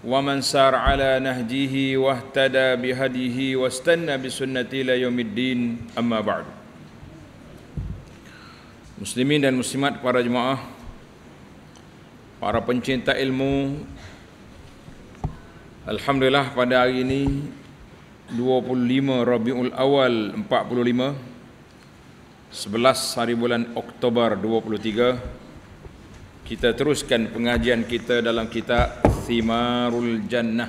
ومن سار على نهجه واهتدى بهديه واستنى بسنته الى يوم الدين اما بعد Muslimin dan muslimat para jemaah Para pencinta ilmu Alhamdulillah pada hari ini 25 Rabiul Awal 45 11 hari bulan Oktober 23 Kita teruskan pengajian kita dalam kitab thimarul jannah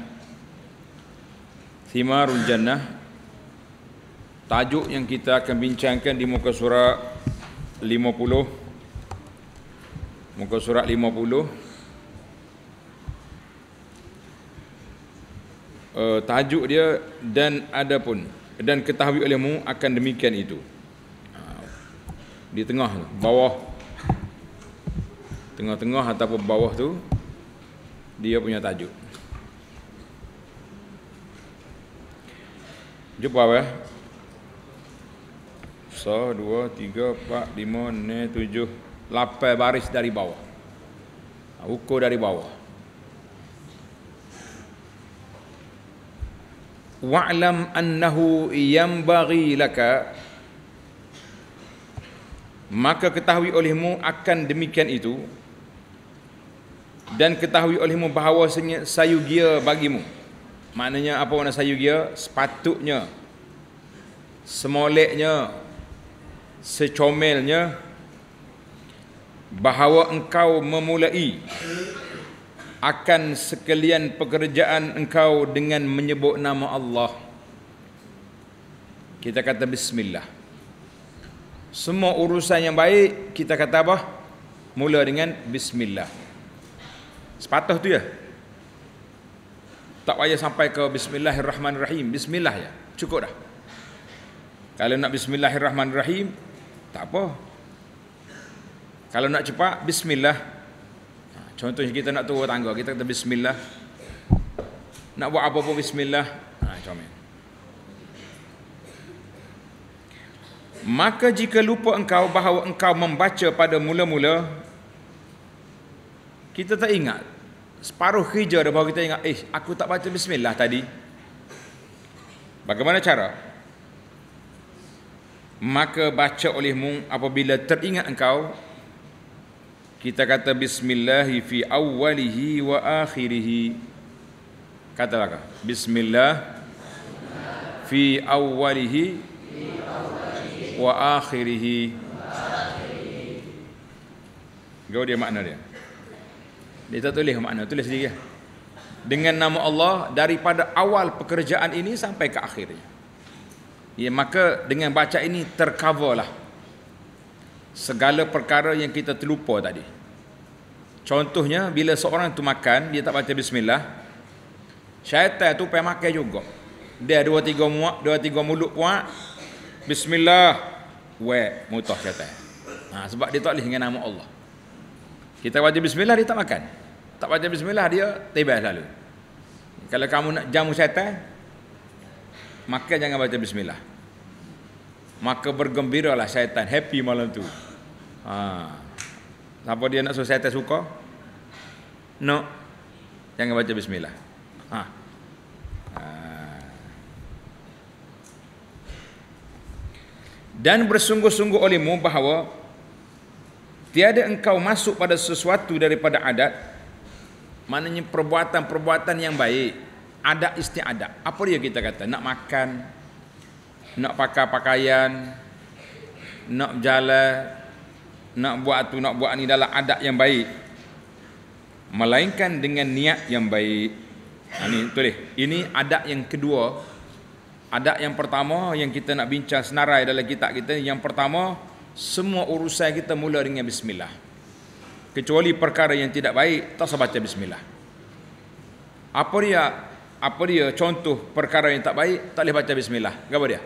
Thimarul jannah Tajuk yang kita akan bincangkan di muka surat 50 Muka surat 50 Uh, eh, tajuk dia dan ada pun dan ketahui olehmu akan demikian itu ah, di tengah bawah tengah-tengah ataupun bawah tu dia punya tajuk. Jumpa apa ya? So, dua, tiga, empat, lima, enam, tujuh, lapan baris dari bawah. Ah, ukur dari bawah. Wa'lam annahu yambagi laka Maka ketahui olehmu akan demikian itu dan ketahui olehmu bahawa sayugia bagimu maknanya apa makna sayugia sepatutnya semoleknya secomelnya bahawa engkau memulai akan sekalian pekerjaan engkau dengan menyebut nama Allah kita kata bismillah semua urusan yang baik kita kata apa mula dengan bismillah Sepatah tu ya. Tak payah sampai ke bismillahirrahmanirrahim. Bismillah ya. Cukup dah. Kalau nak bismillahirrahmanirrahim, tak apa. Kalau nak cepat, bismillah. Ha, contohnya kita nak turun tangga, kita kata bismillah. Nak buat apa pun bismillah. Ha, comel. Maka jika lupa engkau bahawa engkau membaca pada mula-mula, kita tak ingat separuh kerja dah baru kita ingat, eh aku tak baca bismillah tadi. Bagaimana cara? Maka baca olehmu apabila teringat engkau, kita kata bismillah fi awalihi wa akhirihi. Katalah kah? Bismillah fi awalihi wa akhirihi. Gaudia makna dia. Maknanya. Dia tak tulis makna, tulis sendiri. Lah. Dengan nama Allah daripada awal pekerjaan ini sampai ke akhirnya. Ya, maka dengan baca ini tercoverlah segala perkara yang kita terlupa tadi. Contohnya bila seorang tu makan dia tak baca bismillah syaitan tu pergi makan juga. Dia dua tiga muak, dua tiga mulut puak bismillah we mutah syaitan. Ha, sebab dia tak boleh dengan nama Allah. Kita wajib bismillah dia tak makan tak baca bismillah dia tiba selalu kalau kamu nak jamu syaitan maka jangan baca bismillah maka bergembiralah syaitan happy malam tu ha. siapa dia nak suruh syaitan suka no jangan baca bismillah ha. ha. dan bersungguh-sungguh olehmu bahawa tiada engkau masuk pada sesuatu daripada adat maknanya perbuatan-perbuatan yang baik ada istiadat apa dia kita kata nak makan nak pakai pakaian nak jalan, nak buat tu nak buat ni dalam adat yang baik melainkan dengan niat yang baik ha, ni betul ini adat yang kedua adat yang pertama yang kita nak bincang senarai dalam kitab kita yang pertama semua urusan kita mula dengan bismillah kecuali perkara yang tidak baik tak usah baca bismillah apa dia apa dia contoh perkara yang tak baik tak boleh baca bismillah apa dia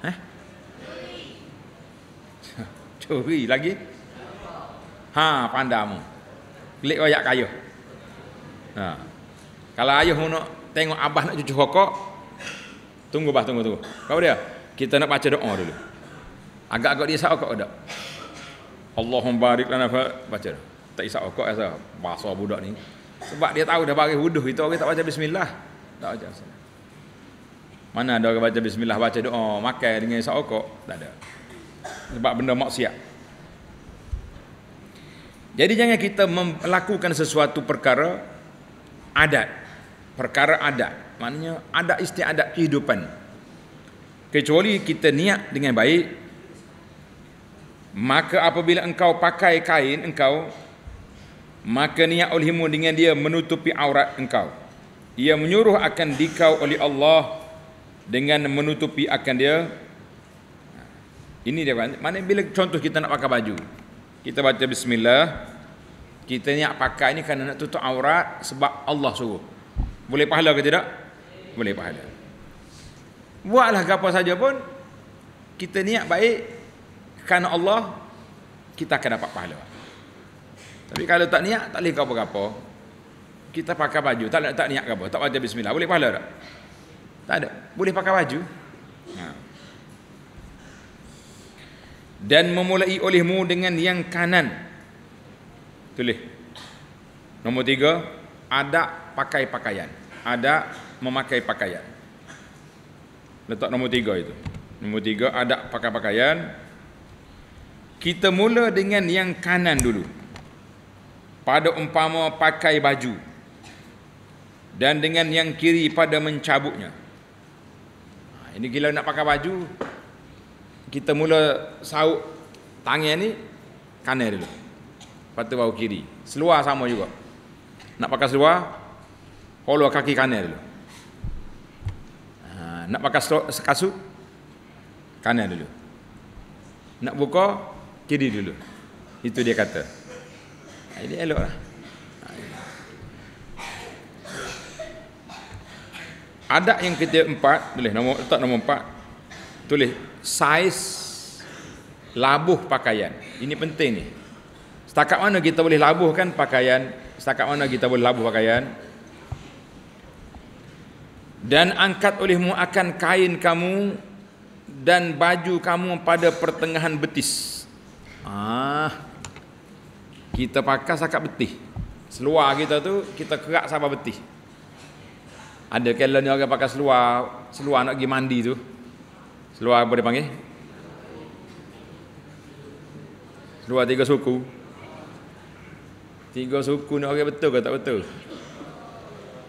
ha curi lagi ha pandamu klik wayak kayu ha kalau ayuh nak tengok abah nak cucu rokok tunggu bah tunggu tunggu apa dia kita nak baca doa dulu Agak-agak dia isap ada. ke tak? Allahum barik lana fa baca. Tak isap okok asa bahasa budak ni. Sebab dia tahu dah bagi wuduk itu orang tak baca bismillah. Tak baca asa. Mana ada orang baca bismillah baca doa oh, makan dengan isap okok? Tak ada. Sebab benda maksiat. Jadi jangan kita melakukan sesuatu perkara adat. Perkara adat. Maknanya adat istiadat kehidupan. Kecuali kita niat dengan baik, maka apabila engkau pakai kain engkau maka niat olehmu dengan dia menutupi aurat engkau ia menyuruh akan dikau oleh Allah dengan menutupi akan dia ini dia kan mana bila contoh kita nak pakai baju kita baca bismillah kita niat pakai ni kerana nak tutup aurat sebab Allah suruh boleh pahala ke tidak boleh pahala buatlah apa saja pun kita niat baik kerana Allah kita akan dapat pahala. Tapi kalau tak niat tak leh apa-apa. Kita pakai baju tak tak niat apa, tak baca bismillah boleh pahala tak? Tak ada. Boleh pakai baju. Ha. Dan memulai olehmu dengan yang kanan. Tulis. Nombor tiga, ada pakai pakaian. Ada memakai pakaian. Letak nombor tiga itu. Nombor tiga, ada pakai pakaian. Kita mula dengan yang kanan dulu. Pada umpama pakai baju. Dan dengan yang kiri pada mencabutnya. Ha, ini kalau nak pakai baju, kita mula sauk tangan ni kanan dulu. Lepas tu bawah kiri. Seluar sama juga. Nak pakai seluar, holo kaki kanan dulu. Ha, nak pakai kasut, kanan dulu. Nak buka, kiri dulu itu dia kata jadi ah, elok lah Ada yang kita empat boleh nombor letak nombor empat tulis saiz labuh pakaian ini penting ni setakat mana kita boleh labuhkan pakaian setakat mana kita boleh labuh pakaian dan angkat olehmu akan kain kamu dan baju kamu pada pertengahan betis. Ah. Kita pakai sakat betih. Seluar kita tu kita kerak sama betih. Ada kalau ni orang pakai seluar, seluar nak pergi mandi tu. Seluar apa dia panggil? Seluar tiga suku. Tiga suku ni orang betul ke tak betul?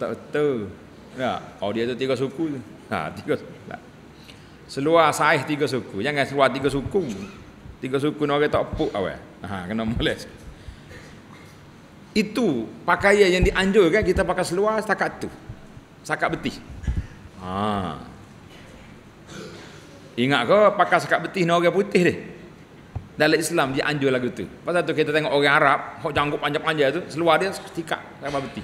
Tak betul. Ya, oh dia tu tiga suku tu. Ha, tiga. Lah. Seluar saiz tiga suku. Jangan seluar tiga suku. Tiga sukun orang tak puk awal. Ha, kena molest. Itu pakaian yang dianjurkan kita pakai seluar setakat tu. Sakat betih. Ha. Ingat ke pakai sakat betih ni orang putih dia? Dalam Islam dia anjur lagu tu. Pasal tu kita tengok orang Arab, hok janggup panjang-panjang tu, seluar dia setikat sama betih.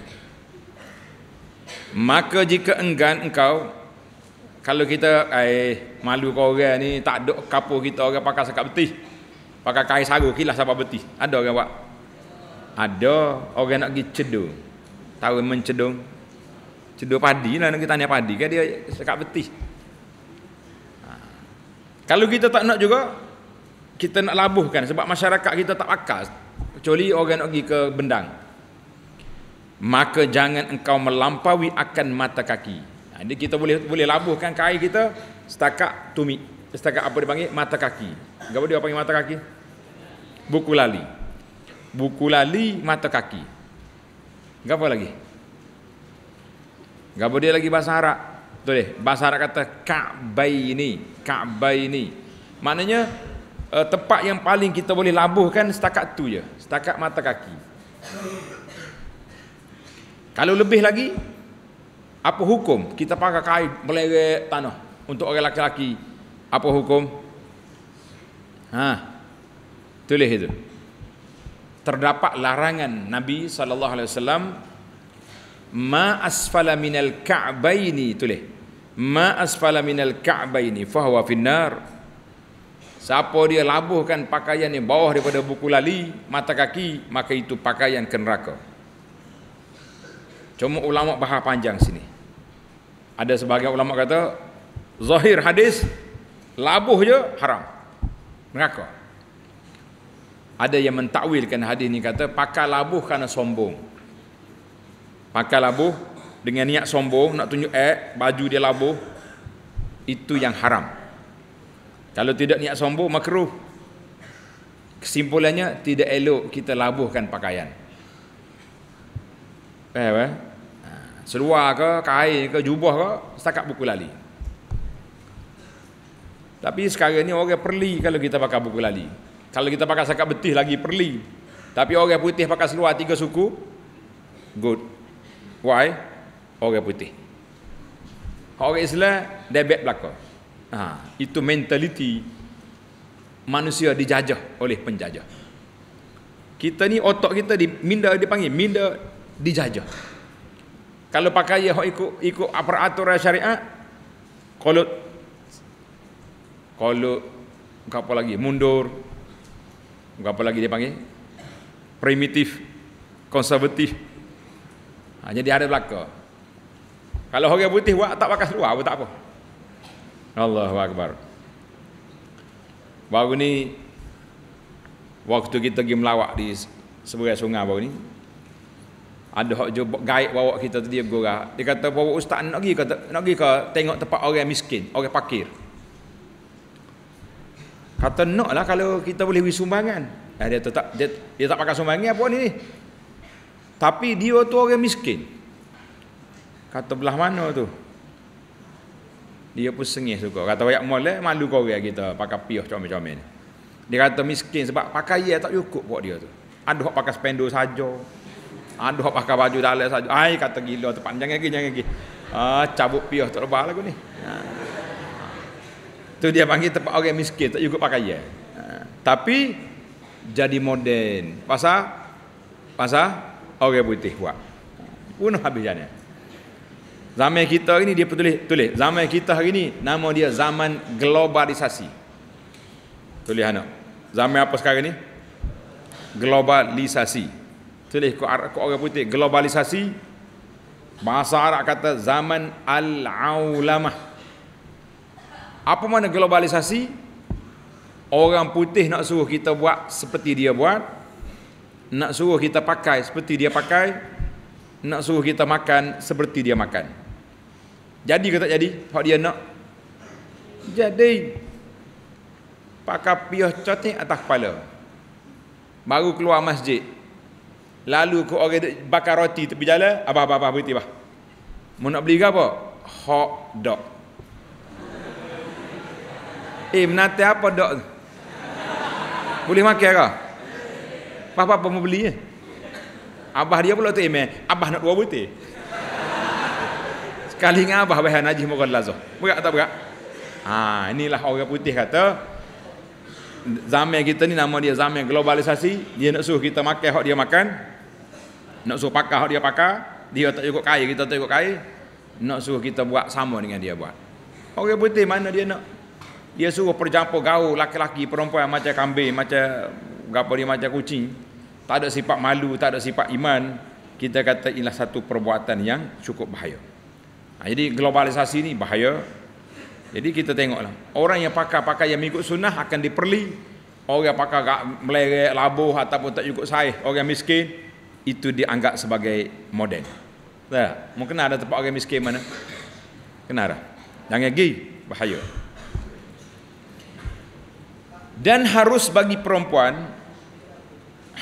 Maka jika enggan engkau kalau kita eh, malu ke orang ni tak ada kapur kita orang pakai sakat betih pakai kain sarung kilas sampai betis. Ada orang buat. Ada orang nak pergi cedung. Tahu mencedung. Cedung padi lah nak kita tanya padi kan dia sekat betis. Ha. Kalau kita tak nak juga kita nak labuhkan sebab masyarakat kita tak akal kecuali orang nak pergi ke bendang. Maka jangan engkau melampaui akan mata kaki. Ha. Jadi kita boleh boleh labuhkan kain kita setakat tumit setakat apa dipanggil mata kaki. Gapo dia panggil mata kaki? buku lali buku lali mata kaki apa lagi gapo boleh lagi bahasa Arab tu deh bahasa Arab kata ka'baini ka'baini maknanya uh, tempat yang paling kita boleh labuhkan setakat tu je setakat mata kaki kalau lebih lagi apa hukum kita pakai kain meleret tanah untuk orang lelaki apa hukum ha Tulis itu. Terdapat larangan Nabi sallallahu alaihi wasallam ma asfala minal ka'baini tulis. Ma asfala minal ka'baini fahuwa finnar. Siapa dia labuhkan pakaian yang bawah daripada buku lali, mata kaki, maka itu pakaian ke neraka. Cuma ulama bahas panjang sini. Ada sebagian ulama kata, zahir hadis, labuh je haram. Neraka. Ada yang mentakwilkan hadis ni kata pakai labuh kerana sombong. Pakai labuh dengan niat sombong nak tunjuk eh baju dia labuh itu yang haram. Kalau tidak niat sombong makruh. Kesimpulannya tidak elok kita labuhkan pakaian. Eh, eh? seluar ke kain ke jubah ke setakat buku lali tapi sekarang ni orang perli kalau kita pakai buku lali kalau kita pakai sakat betih lagi perli. Tapi orang putih pakai seluar tiga suku, good. Why? Orang putih. Orang Islam, dia bad belakang. Ha, itu mentaliti manusia dijajah oleh penjajah. Kita ni otak kita di minda dipanggil minda dijajah. Kalau pakai ya ikut ikut peraturan syariat kolot kolot apa lagi mundur Bukan apa lagi dia panggil primitif konservatif ha, jadi ada belaka kalau orang putih buat tak pakai seluar pun tak apa Allahu Akbar baru ni waktu kita pergi melawak di seberang sungai baru ni ada hak jumpa gaib bawa kita tu dia bergurau dia kata bawa ustaz nak pergi kata nak pergi ke tengok tempat orang miskin orang fakir Kata lah kalau kita boleh beri sumbangan. Eh, dia tetap dia, dia tak pakai sumbangan apa ni. Tapi dia tu orang miskin. Kata belah mana tu? Dia pun sengih suka. Kata banyak molek eh? malu kau orang kita pakai pioh comel-comel Dia kata miskin sebab pakai tak cukup buat dia tu. Ada hak pakai spendo saja. Ada hak pakai baju dalam saja. Ai kata gila tu panjang lagi jangan lagi. Ah cabut pioh tak lebar lagu ni. Ha. Itu dia panggil tempat orang miskin tak cukup pakaian. Ha. Tapi jadi moden. Pasal pasal orang putih buat. Ha. Bunuh habis jana. Zaman kita hari ni dia tulis tulis zaman kita hari ni nama dia zaman globalisasi. Tulis anak. Zaman apa sekarang ni? Globalisasi. Tulis ke orang putih globalisasi. Bahasa Arab kata zaman al-aulamah. Apa mana globalisasi? Orang putih nak suruh kita buat seperti dia buat. Nak suruh kita pakai seperti dia pakai. Nak suruh kita makan seperti dia makan. Jadi ke tak jadi? Hak dia nak? Jadi. Pakai piah cotik atas kepala. Baru keluar masjid. Lalu ke orang bakar roti tepi jalan. Abah, apa apa berhenti, abah. Mau nak beli ke apa? Hak dok. Eh menata apa dok? Boleh makan ke? Papa apa mau beli ya? Abah dia pula tu eh meh. Abah nak dua butir. Sekali dengan Abah bahan Najib Mughal Lazoh. Berat tak berat? Haa inilah orang putih kata. Zaman kita ni nama dia zaman globalisasi. Dia nak suruh kita makan hak dia makan. Nak suruh pakar hak dia pakar. Dia tak cukup kaya kita tak cukup kaya. Nak suruh kita buat sama dengan dia buat. Orang putih mana dia nak dia suruh percampur gaul laki-laki perempuan macam kambing macam gapo dia macam kucing tak ada sifat malu tak ada sifat iman kita kata inilah satu perbuatan yang cukup bahaya ha, jadi globalisasi ni bahaya jadi kita tengoklah orang yang pakai pakai yang mengikut sunnah akan diperli orang yang pakai gak melerek labuh ataupun tak ikut sahih orang yang miskin itu dianggap sebagai moden tak mungkin ada tempat orang miskin mana Kenara. dah jangan pergi bahaya dan harus bagi perempuan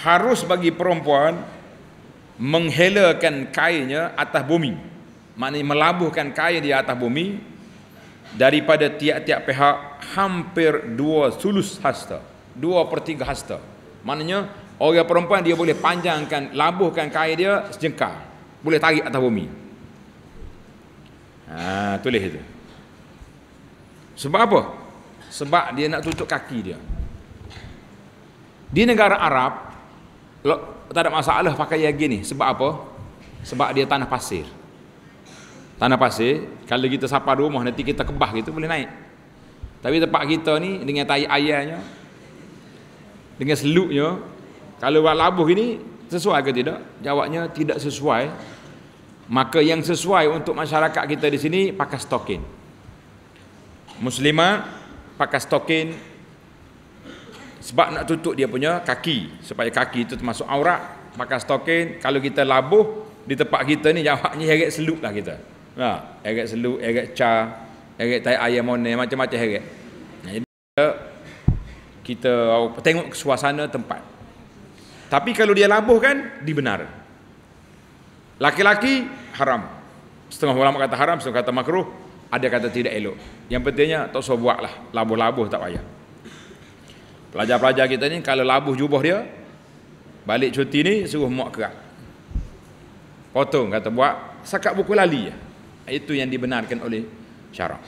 harus bagi perempuan menghelakan kainnya atas bumi maknanya melabuhkan kain di atas bumi daripada tiap-tiap pihak hampir dua sulus hasta dua per tiga hasta maknanya orang perempuan dia boleh panjangkan labuhkan kain dia sejengkal boleh tarik atas bumi ha, tulis itu sebab apa? sebab dia nak tutup kaki dia di negara Arab lo, tak ada masalah pakai yang gini. sebab apa? sebab dia tanah pasir tanah pasir kalau kita sapa rumah nanti kita kebah gitu boleh naik tapi tempat kita ni dengan tayi ayahnya dengan seluknya kalau buat labuh ini sesuai ke tidak? jawabnya tidak sesuai maka yang sesuai untuk masyarakat kita di sini pakai stokin muslimah pakai stokin sebab nak tutup dia punya kaki supaya kaki itu termasuk aurat pakai stokin kalau kita labuh di tempat kita ni jawabnya heret seluk lah kita ha heret seluk heret ca heret tai ayam mone macam-macam heret jadi kita kita tengok suasana tempat tapi kalau dia labuh kan dibenar laki-laki haram setengah ulama kata haram setengah kata makruh ada kata tidak elok. Yang pentingnya tak usah buatlah, labuh-labuh tak payah. Pelajar-pelajar kita ni kalau labuh jubah dia, balik cuti ni suruh muak kerak. Potong kata buat sakat buku lali je. Itu yang dibenarkan oleh syarak.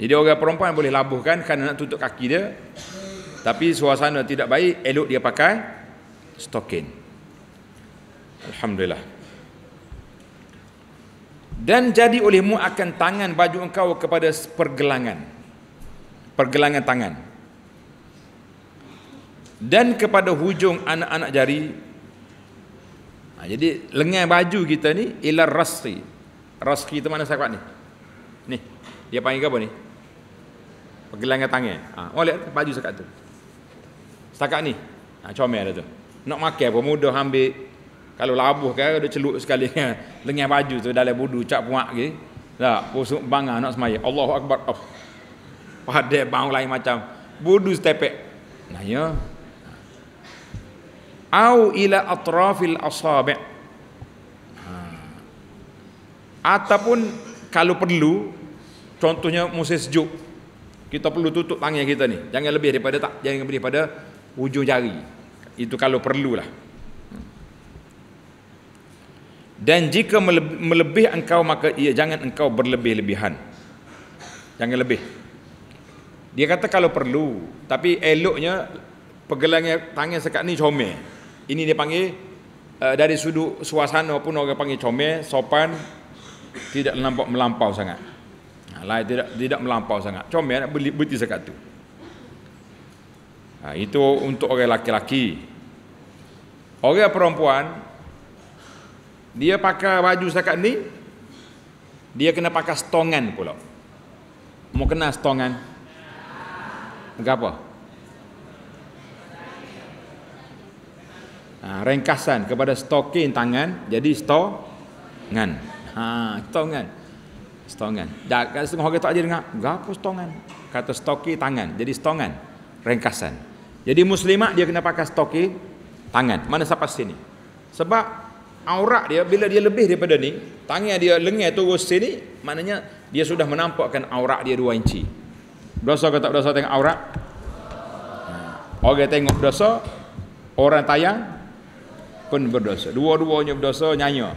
Jadi orang perempuan boleh labuhkan kerana nak tutup kaki dia. Tapi suasana tidak baik, elok dia pakai stokin. Alhamdulillah dan jadi olehmu akan tangan baju engkau kepada pergelangan pergelangan tangan dan kepada hujung anak-anak jari ha, jadi lengan baju kita ni ila rasri rasri itu mana sahabat ni ni dia panggil apa ni pergelangan tangan ha, orang lihat baju sahabat tu setakat ni ha, comel tu nak makan pun mudah ambil kalau labuh kan ada celuk sekali kan. Lengah baju tu dalam budu cak puak ke. Tak, pusuk bangga nak semai. Allahu Akbar. Oh. Pada bangun lain macam. Budu setepek. Nah ya. Au ila atrafil asabek. Ha. Ataupun kalau perlu Contohnya musim sejuk Kita perlu tutup tangan kita ni Jangan lebih daripada tak Jangan lebih daripada ujung jari Itu kalau perlulah dan jika melebih, melebih engkau maka ia jangan engkau berlebih-lebihan jangan lebih dia kata kalau perlu tapi eloknya pergelangan tangan sekat ni comel ini dia panggil uh, dari sudut suasana pun orang panggil comel sopan tidak nampak melampau sangat ha, lain tidak tidak melampau sangat comel nak beli beti sekat tu ha, itu untuk orang lelaki-laki orang perempuan dia pakai baju setakat ni Dia kena pakai stongan pula Mau kena stongan Kenapa? Ha, rengkasan kepada stokin tangan Jadi stongan ha, Stongan Stongan Dan setengah orang tak ajar dengar Kenapa stongan? Kata stoki tangan Jadi stongan Rengkasan Jadi muslimah dia kena pakai stoki tangan Mana sampai sini Sebab aurat dia bila dia lebih daripada ni tangan dia lengan terus sini maknanya dia sudah menampakkan aurat dia dua inci dosa ke tak berdosa tengok aurat ha. orang tengok dosa orang tayang pun berdosa dua-duanya berdosa nyanyi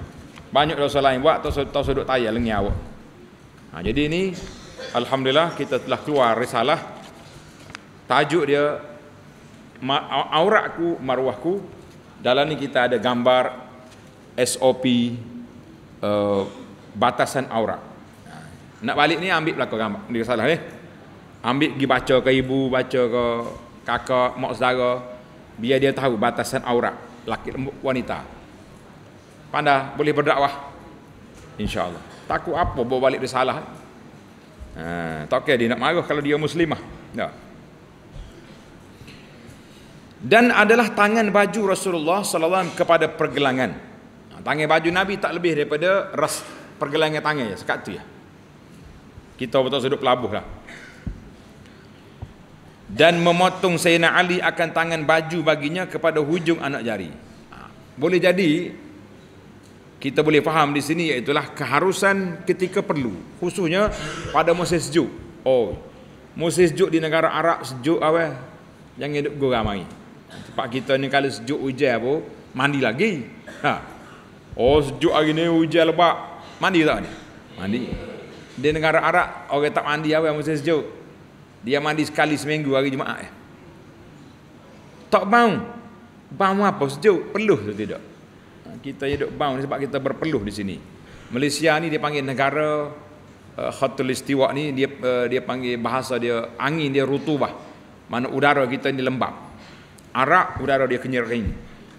banyak dosa lain buat tak tak sedut tayang lengan awak ha, jadi ini alhamdulillah kita telah keluar risalah tajuk dia auratku marwahku dalam ni kita ada gambar SOP uh, eh, batasan aurat. Nak balik ni ambil belakang gambar. Ni salah ni. Ambil pergi baca ke ibu, baca ke kakak, mak saudara. Biar dia tahu batasan aurat. Laki wanita. Pandah boleh berdakwah. InsyaAllah. Takut apa bawa balik dia salah. Ha, tak kira dia nak marah kalau dia muslimah. Ya. Dan adalah tangan baju Rasulullah Sallallahu Alaihi Wasallam kepada pergelangan. Tangan baju Nabi tak lebih daripada ras pergelangan tangan je, sekat tu je. Kita betul sudut pelabuh lah. Dan memotong Sayyidina Ali akan tangan baju baginya kepada hujung anak jari. Ha. Boleh jadi, kita boleh faham di sini iaitulah keharusan ketika perlu. Khususnya pada musim sejuk. Oh, musim sejuk di negara Arab sejuk awal. Lah, Jangan hidup gua ramai. Tempat kita ni kalau sejuk hujan apa, mandi lagi. Ha. Oh sejuk hari ni hujan lebat. Mandi tak mandi? Mandi. Di negara Arab orang tak mandi apa yang mesti sejuk. Dia mandi sekali seminggu hari Jumaat. Eh. Tak bau. Bau apa sejuk? Peluh atau tidak? Kita hidup bau ni sebab kita berpeluh di sini. Malaysia ni dia panggil negara uh, khatul istiwa ni dia uh, dia panggil bahasa dia angin dia rutubah. Mana udara kita ni lembap, Arab udara dia kenyir kering.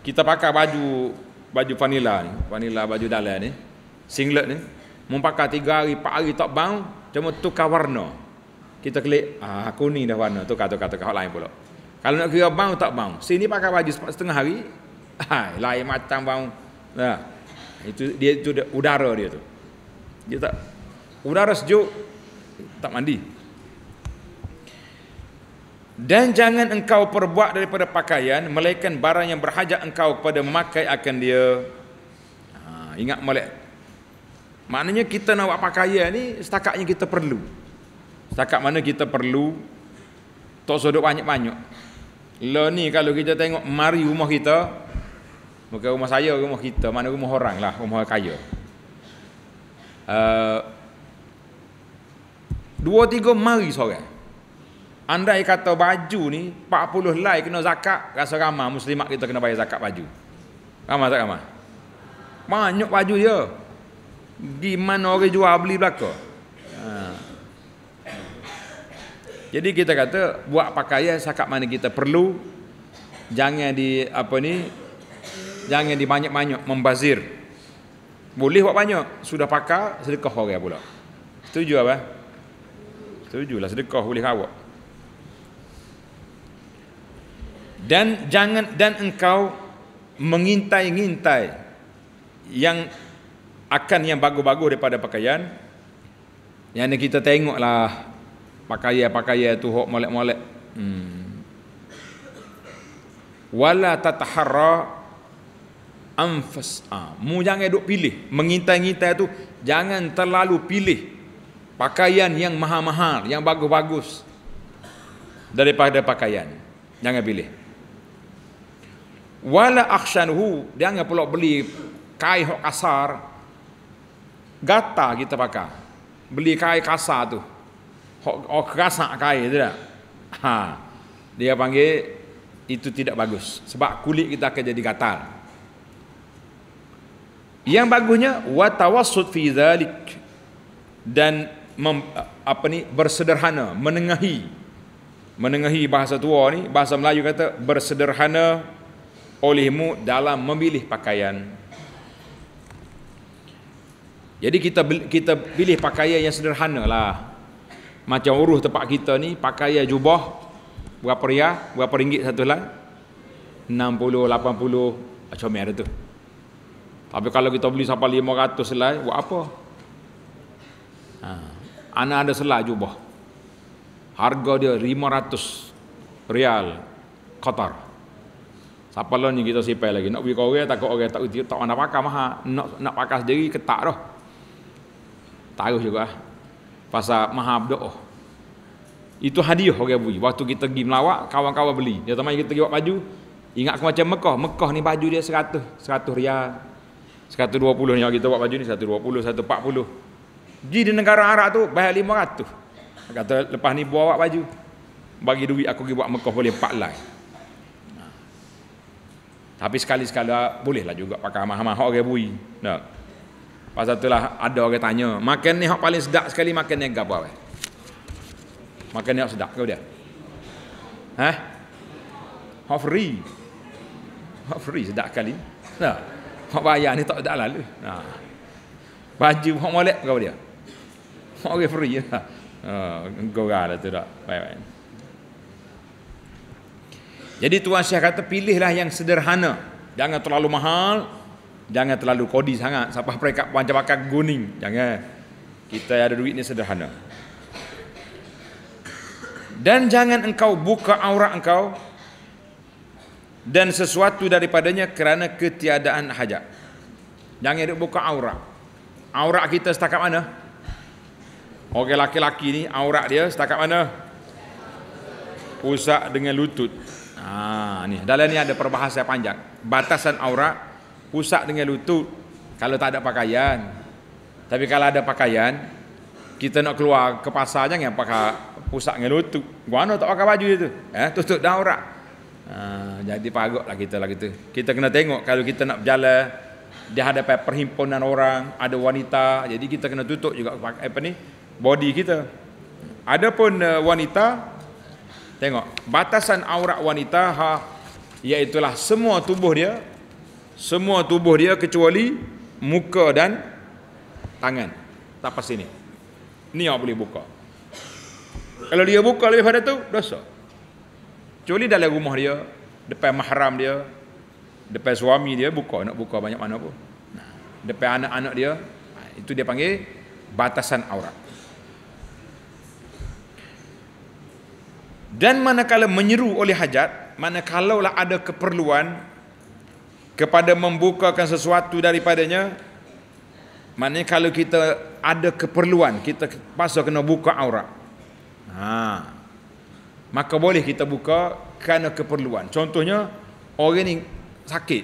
Kita pakai baju baju vanila ni, vanila baju dalam ni, singlet ni, mempakai tiga hari, empat hari tak bang, cuma tukar warna. Kita klik, ah, kuning dah warna, tukar, tukar, tukar, hot lain pula. Kalau nak kira bang, tak bang. Sini pakai baju setengah hari, hai, lain macam bang. Nah, ha. itu dia itu udara dia tu. Dia tak, udara sejuk, tak mandi. Dan jangan engkau perbuat daripada pakaian Melainkan barang yang berhajat engkau kepada memakai akan dia ha, Ingat balik Maknanya kita nak buat pakaian ni setakat yang kita perlu Setakat mana kita perlu Tak sudut banyak-banyak Lo ni kalau kita tengok mari rumah kita Bukan rumah saya, rumah kita Mana rumah orang lah, rumah kaya uh, Dua tiga mari seorang Andai kata baju ni 40 lai kena zakat, rasa ramah muslimat kita kena bayar zakat baju. Ramah tak ramah? Banyak baju dia. Di mana orang jual beli belaka. Ha. Jadi kita kata buat pakaian zakat mana kita perlu. Jangan di apa ni? Jangan di banyak-banyak membazir. Boleh buat banyak, sudah pakai sedekah orang pula. Setuju apa? Setujulah sedekah boleh kawak. dan jangan dan engkau mengintai-ngintai yang akan yang bagus-bagus daripada pakaian yang ni kita tengoklah pakaian-pakaian tu hok molek-molek hmm. wala tataharra anfas ah. mu jangan duk pilih mengintai-ngintai tu jangan terlalu pilih pakaian yang mahal-mahal yang bagus-bagus daripada pakaian jangan pilih wala akhsanuhu dia hanya pula beli kai hok kasar gata kita pakai beli kai kasar tu hok hok kasar kai tu dah ha dia panggil itu tidak bagus sebab kulit kita akan jadi gatal yang bagusnya wa tawassut fi dzalik dan mem, apa ni bersederhana menengahi menengahi bahasa tua ni bahasa Melayu kata bersederhana olehmu dalam memilih pakaian. Jadi kita kita pilih pakaian yang sederhana lah. Macam uruh tempat kita ni, pakaian jubah, berapa ria, berapa ringgit satu lah? 60, 80, macam ada tu. Tapi kalau kita beli sampai 500 selai, buat apa? Ha. Anak ada selai jubah. Harga dia 500 rial Qatar. Siapa lah ni kita sipai lagi. Nak pergi ke orang, takut orang tak kutip, tak nak pakai maha. Nak, nak pakai sendiri, ketak dah. Taruh juga lah. Pasal maha oh Itu hadiah orang beri. Waktu kita pergi melawak, kawan-kawan beli. Dia teman kita pergi buat baju, ingat aku macam Mekah. Mekah ni baju dia seratus, seratus riyal. Seratus dua puluh ni, orang kita buat baju ni, seratus dua puluh, seratus empat puluh. Pergi di negara Arab tu, bayar lima ratus. Kata, lepas ni bawa baju. Bagi duit aku pergi buat Mekah boleh empat lah. Tapi sekali-sekala bolehlah juga pakai mahamah orang okay, bui. Nah, Pasal itulah ada orang tanya, makan ni hak paling sedap sekali makan ni gapo wei? Makan ni hak sedap ke dia? Ha? Hak free. Hak free sedap sekali. Nah, Hak bayar ni tak sedap lalu. Nah, Baju hak molek ke dia? Hak free. Ha. Uh, tu dah, Baik-baik. Jadi tuan saya kata pilihlah yang sederhana. Jangan terlalu mahal, jangan terlalu kodi sangat siapa perekat macam bakar guning. Jangan. Kita ada duit ni sederhana. Dan jangan engkau buka aurat engkau dan sesuatu daripadanya kerana ketiadaan hajat. Jangan duk buka aurat. Aurat kita setakat mana? Orang okay, laki-laki ni aurat dia setakat mana? Pusat dengan lutut. Ah, ni dalam ni ada perbahasan panjang. Batasan aurat pusat dengan lutut kalau tak ada pakaian. Tapi kalau ada pakaian, kita nak keluar ke pasar jangan pakai pusat dengan lutut. Guano tak pakai baju itu. Eh, tutup dah aurat. Ah, jadi pagoklah kita lah gitu. Kita kena tengok kalau kita nak berjalan di hadapan perhimpunan orang, ada wanita, jadi kita kena tutup juga apa ni? body kita. Adapun uh, eh, wanita Tengok, batasan aurat wanita ha iaitu semua tubuh dia semua tubuh dia kecuali muka dan tangan. Tak pas ini. Ni yang boleh buka. Kalau dia buka lebih pada tu dosa. Kecuali dalam rumah dia, depan mahram dia, depan suami dia buka nak buka banyak mana pun. Nah, depan anak-anak dia, ha, itu dia panggil batasan aurat. dan manakala menyeru oleh hajat manakala lah ada keperluan kepada membukakan sesuatu daripadanya maknanya kalau kita ada keperluan kita pasal kena buka aurat ha. maka boleh kita buka kerana keperluan contohnya orang ni sakit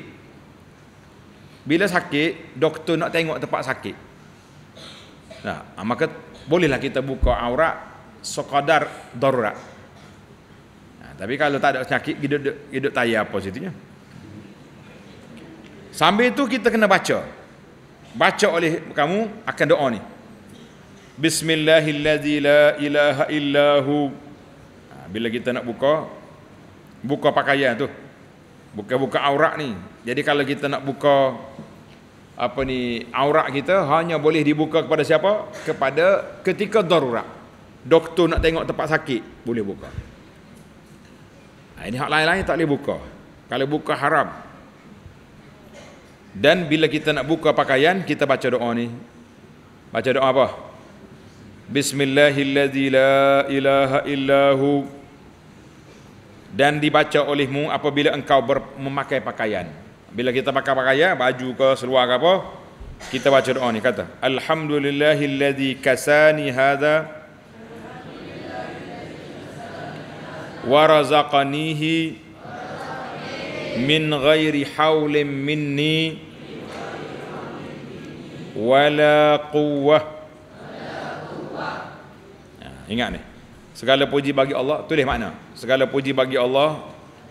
bila sakit doktor nak tengok tempat sakit nah, ha, maka bolehlah kita buka aurat sekadar darurat tapi kalau tak ada penyakit hidup hidup tayar apa situnya. Sambil itu kita kena baca. Baca oleh kamu akan doa ni. Bismillahillazi la ilaha illahu. Ha, bila kita nak buka buka pakaian tu. Buka buka aurat ni. Jadi kalau kita nak buka apa ni aurat kita hanya boleh dibuka kepada siapa? Kepada ketika darurat. Doktor nak tengok tempat sakit boleh buka. Ha, ini hak lain-lain tak boleh buka. Kalau buka haram. Dan bila kita nak buka pakaian, kita baca doa ni. Baca doa apa? Bismillahillazi la ilaha illahu. Dan dibaca olehmu apabila engkau ber- memakai pakaian. Bila kita pakai pakaian, baju ke seluar ke apa, kita baca doa ni kata, Alhamdulillahillazi kasani hadha ورزقنيه من غير حول مني ولا قوة ingat ni segala puji bagi Allah tulis makna segala puji bagi Allah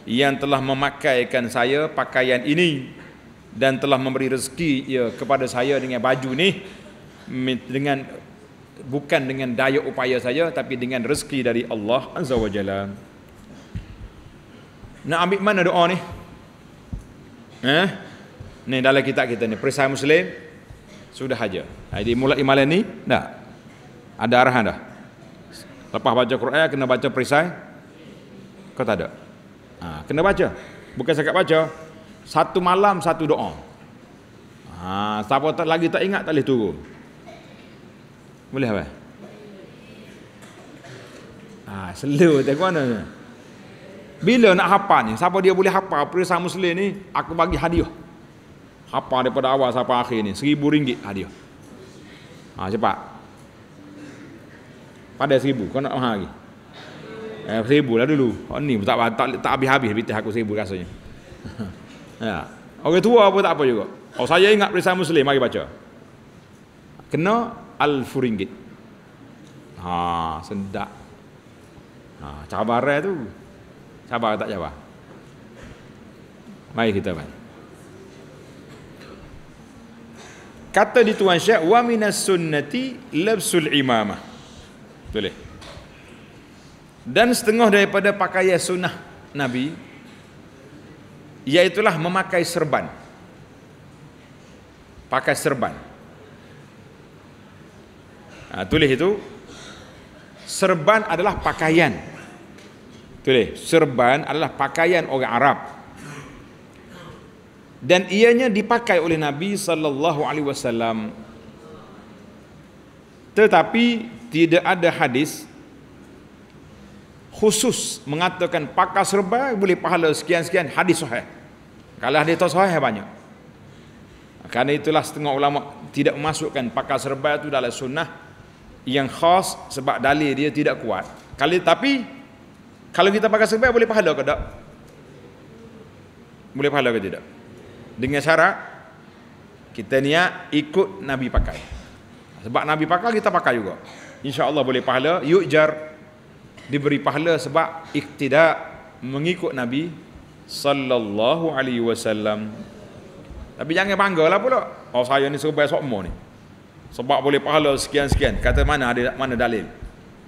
yang telah memakaikan saya pakaian ini dan telah memberi rezeki ya kepada saya dengan baju ni dengan bukan dengan daya upaya saya tapi dengan rezeki dari Allah azza wajalla nak ambil mana doa ni? Eh? Ni dalam kitab kita ni, perisai muslim sudah aja. Jadi mulai malam ni dah. Ada arahan dah. Lepas baca Quran kena baca perisai. Kau tak ada. Ha, kena baca. Bukan sekat baca. Satu malam satu doa. Ha, siapa tak lagi tak ingat tak boleh turun. Boleh apa? Ha, slow tak mana. Ni? Bila nak hafal ni, siapa dia boleh hafal perisai muslim ni, aku bagi hadiah. Hafal daripada awal sampai akhir ni, seribu ringgit hadiah. Ha, cepat. Pada seribu, kau nak mahal lagi? Eh, seribu lah dulu. Oh, ni tak, tak, habis-habis bitih aku seribu rasanya. ya. Orang tua apa tak apa juga. Oh, saya ingat perisai muslim, mari baca. Kena alfu ringgit. Ha, sedap. Ha, cabaran tu. Sabar tak jawab. Mari kita baca. Kata di tuan syekh wa minas sunnati labsul imamah. Boleh. Dan setengah daripada pakaian sunnah Nabi yaitulah memakai serban. Pakai serban. Ha, tulis itu serban adalah pakaian Tulis, serban adalah pakaian orang Arab. Dan ianya dipakai oleh Nabi sallallahu alaihi wasallam. Tetapi tidak ada hadis khusus mengatakan pakai serban boleh pahala sekian-sekian hadis sahih. Kalau hadis sahih banyak. Karena itulah setengah ulama tidak memasukkan pakai serban itu dalam sunnah yang khas sebab dalil dia tidak kuat. Kali tapi kalau kita pakai sebaik boleh pahala ke tak? Boleh pahala ke tidak? Dengan syarat kita niat ikut Nabi pakai. Sebab Nabi pakai kita pakai juga. Insya-Allah boleh pahala, yujar diberi pahala sebab iktida mengikut Nabi sallallahu alaihi wasallam. Tapi jangan banggalah pula. Oh saya ni serba sokmo ni. Sebab boleh pahala sekian-sekian. Kata mana ada mana dalil?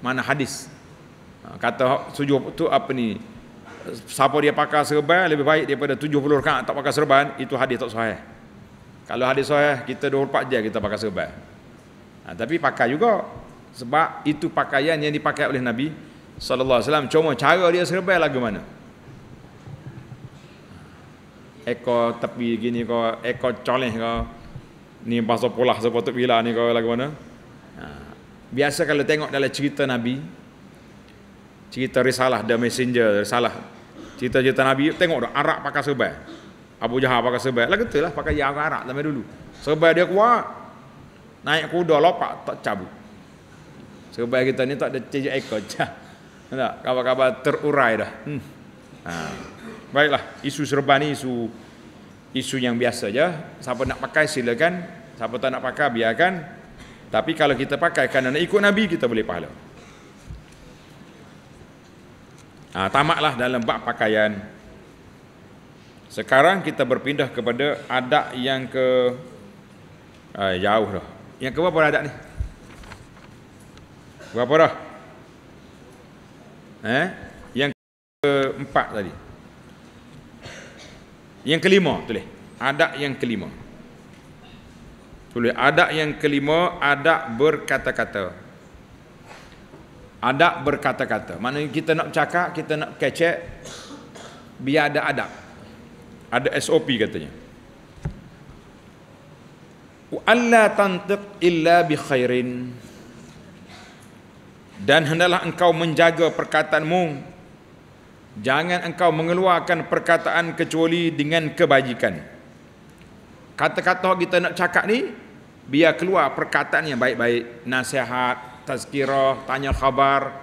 Mana hadis? Ha, kata tujuh tu apa ni siapa dia pakai serban lebih baik daripada 70 rakaat tak pakai serban itu hadis tak sahih kalau hadis sahih kita 24 jam kita pakai serban ha, tapi pakai juga sebab itu pakaian yang dipakai oleh Nabi sallallahu alaihi wasallam cuma cara dia serban lagu mana ekor tepi gini ko ekor coleh ko ni bahasa polah sebab tu bila ni ko lagu mana ha, biasa kalau tengok dalam cerita Nabi cerita risalah the messenger risalah cerita-cerita nabi tengok dah arak pakai serban Abu Jahal pakai serban lah katalah pakai yang arak zaman dulu serban dia kuat naik kuda lopak tak cabut serban kita ni tak ada cecik ekor cah tak kabar-kabar terurai dah hmm. ha. baiklah isu serban ni isu isu yang biasa je siapa nak pakai silakan siapa tak nak pakai biarkan tapi kalau kita pakai kerana nak ikut Nabi kita boleh pahala. Ha, tamaklah dalam bab pakaian. Sekarang kita berpindah kepada adat yang ke ha, jauh dah. Yang ke berapa dah adat ni? Berapa dah? Eh? Yang ke empat tadi. Yang kelima tulis. Adat yang kelima. Tulis adat yang kelima adat berkata-kata. Adab berkata-kata. Maknanya kita nak cakap, kita nak kecek, biar ada adab. Ada SOP katanya. Alla tantiq illa bi khairin. Dan hendaklah engkau menjaga perkataanmu. Jangan engkau mengeluarkan perkataan kecuali dengan kebajikan. Kata-kata kita nak cakap ni, biar keluar perkataan yang baik-baik. Nasihat, tazkirah, tanya khabar,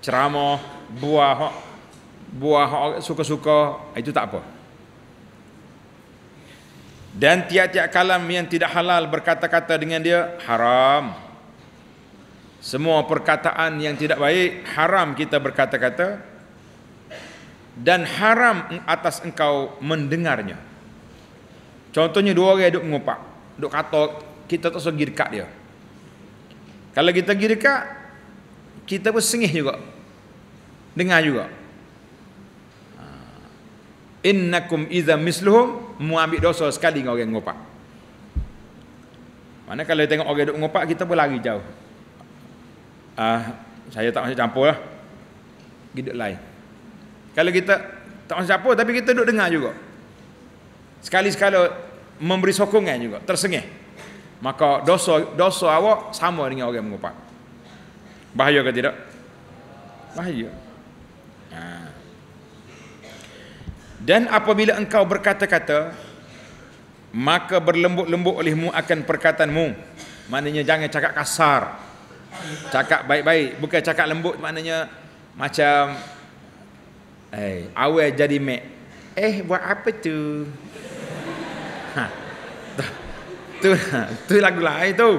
ceramah, buah buah suka-suka, ah, itu tak apa. Dan tiap-tiap kalam yang tidak halal berkata-kata dengan dia haram. Semua perkataan yang tidak baik haram kita berkata-kata dan haram atas engkau mendengarnya. Contohnya dua orang duk mengumpat, duk kata kita tak sogi dekat dia. Kalau kita pergi dekat Kita pun sengih juga Dengar juga ah. Innakum iza misluhum Mu dosa sekali dengan orang ngopak Mana kalau tengok orang duduk ngopak Kita pun lari jauh Ah, Saya tak masuk campur lah Gidup lain Kalau kita tak masuk campur Tapi kita duduk dengar juga Sekali-sekala memberi sokongan juga Tersengih maka dosa dosa awak sama dengan orang mengumpat. Bahaya ke tidak? Bahaya. Ha. Dan apabila engkau berkata-kata, maka berlembut-lembut olehmu akan perkataanmu. Maknanya jangan cakap kasar. Cakap baik-baik, bukan cakap lembut maknanya macam eh hey, awal jadi mek. Eh buat apa tu? Ha tu tu lagu lain tu.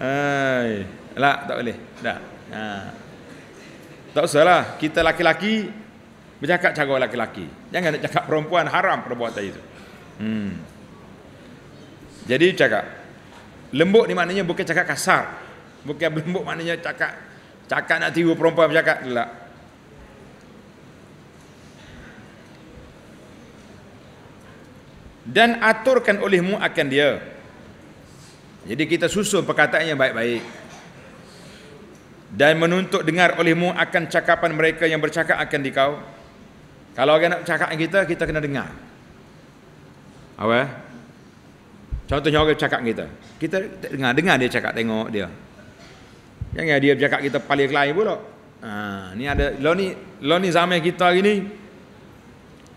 Hai, lah tak boleh. Dah. Ha. Tak usah lah. Kita laki-laki bercakap cara laki-laki. Jangan nak cakap perempuan haram perbuatan itu. Hmm. Jadi cakap lembut ni maknanya bukan cakap kasar. Bukan lembut maknanya cakap cakap nak tiru perempuan bercakap lah. Dan aturkan olehmu akan dia jadi kita susun perkataan yang baik-baik dan menuntut dengar olehmu akan cakapan mereka yang bercakap akan dikau. Kalau orang nak cakap kita, kita kena dengar. Apa? Contohnya orang cakap kita. Kita dengar, dengar dia cakap tengok dia. Jangan dia cakap kita paling kelain pula. Ha, ni ada lo ni lo ni zaman kita hari ni.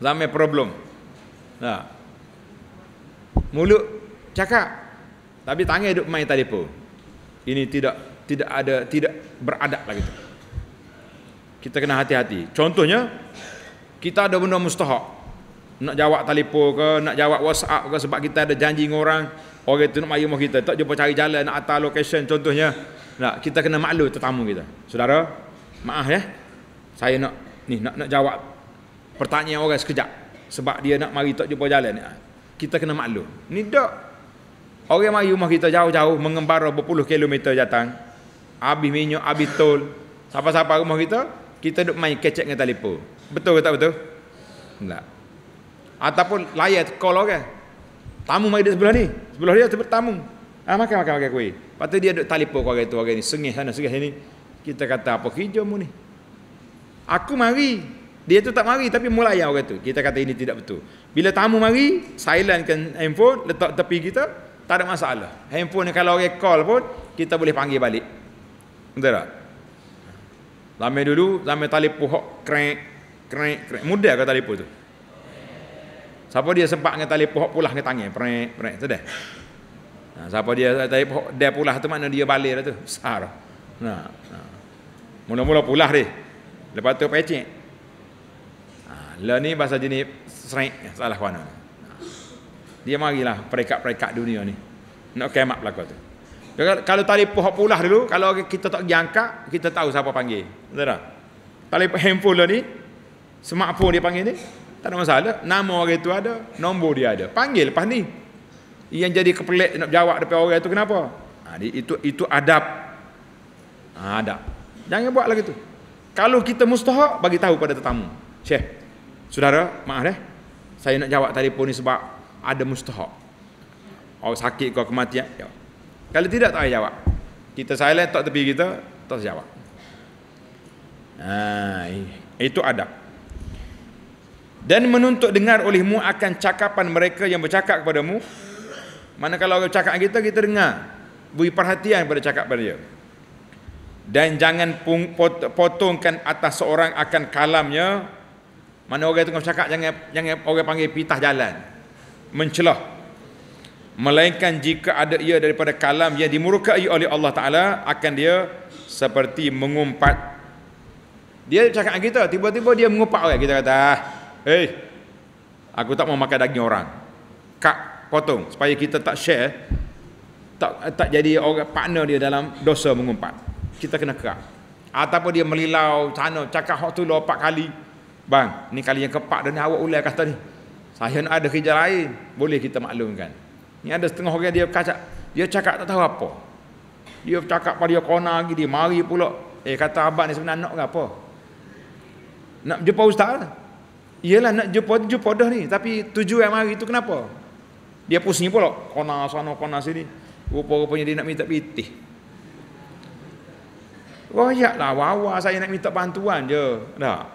Zaman problem. Ha. Mulut cakap tapi tangan duk main telefon. Ini tidak tidak ada tidak beradab lagi. Kita kena hati-hati. Contohnya kita ada benda mustahak nak jawab talipo, ke, nak jawab WhatsApp ke sebab kita ada janji dengan orang, orang tu nak mari rumah kita, tak jumpa cari jalan nak atas location contohnya. Nah, kita kena maklum tetamu kita. Saudara, maaf ya. Saya nak ni nak nak jawab pertanyaan orang sekejap sebab dia nak mari tak jumpa jalan. Kita kena maklum. Ni dak Orang mari rumah kita jauh-jauh mengembara berpuluh kilometer datang. Habis minyak, habis tol. Siapa-siapa rumah kita, kita duk main kecek dengan telefon. Betul ke tak betul? Tidak. Ataupun layar call orang. Tamu mari dia sebelah ni. Sebelah dia sebut tamu. Ah makan makan makan kuih. Lepas tu dia duk telefon kau orang tu orang ni, sengih sana sengih sini. Kita kata apa hijau mu ni? Aku mari. Dia tu tak mari tapi mulai orang tu. Kita kata ini tidak betul. Bila tamu mari, silentkan handphone, letak tepi kita, tak ada masalah. Handphone ni kalau orang call pun kita boleh panggil balik. Betul tak? Lama dulu lama telefon hok krek krek krek mudah ke telefon tu? Siapa dia sempat dengan telefon hok pulah dengan tangan prek prek tu dah. Nah, ha, siapa dia telefon hok dia pulah tu mana dia balik dah tu? Besar. Nah. nah. Ha, ha. Mula-mula pulah dia. Lepas tu pecik. Ah, ni bahasa jenis srek salah kawan. Nah dia marilah perekat-perekat dunia ni nak kemak belaka tu kalau tali hak pula dulu kalau kita tak diangkat kita tahu siapa panggil betul tak telefon handphone ni smartphone dia panggil ni tak ada masalah nama orang itu ada nombor dia ada panggil lepas ni yang jadi kepelik nak jawab depan orang itu kenapa Jadi ha, itu itu adab ha, adab jangan buat lagi tu kalau kita mustahak bagi tahu pada tetamu syekh saudara maaf eh saya nak jawab telefon ni sebab ada mustahak orang sakit kau kematian ya. kalau tidak tak jawab kita silent tak tepi kita tak jawab nah, itu adab dan menuntut dengar olehmu akan cakapan mereka yang bercakap kepadamu manakala orang bercakap kita kita dengar beri perhatian pada cakap pada dia dan jangan potongkan atas seorang akan kalamnya mana orang tengah cakap jangan jangan orang panggil pitah jalan mencelah melainkan jika ada ia daripada kalam yang dimurkai oleh Allah Ta'ala akan dia seperti mengumpat dia cakap dengan kita tiba-tiba dia mengumpat orang kita kata ah, hey, aku tak mau makan daging orang kak potong supaya kita tak share tak tak jadi orang partner dia dalam dosa mengumpat kita kena kerap ataupun dia melilau cakap hak tu lopak kali bang ni kali yang kepak dah ni awak ulai kata ni saya nak ada kerja lain, boleh kita maklumkan. Ini ada setengah orang dia kacak, dia cakap tak tahu apa. Dia cakap pada dia kona lagi, dia mari pula. Eh kata abang ni sebenarnya nak apa? Nak jumpa ustaz Iyalah nak jumpa jumpa dah ni, tapi tujuan mari tu kenapa? Dia pusing pula, kona sana, kona sini. Rupa-rupanya dia nak minta pitih. lah wawa saya nak minta bantuan je. Dah.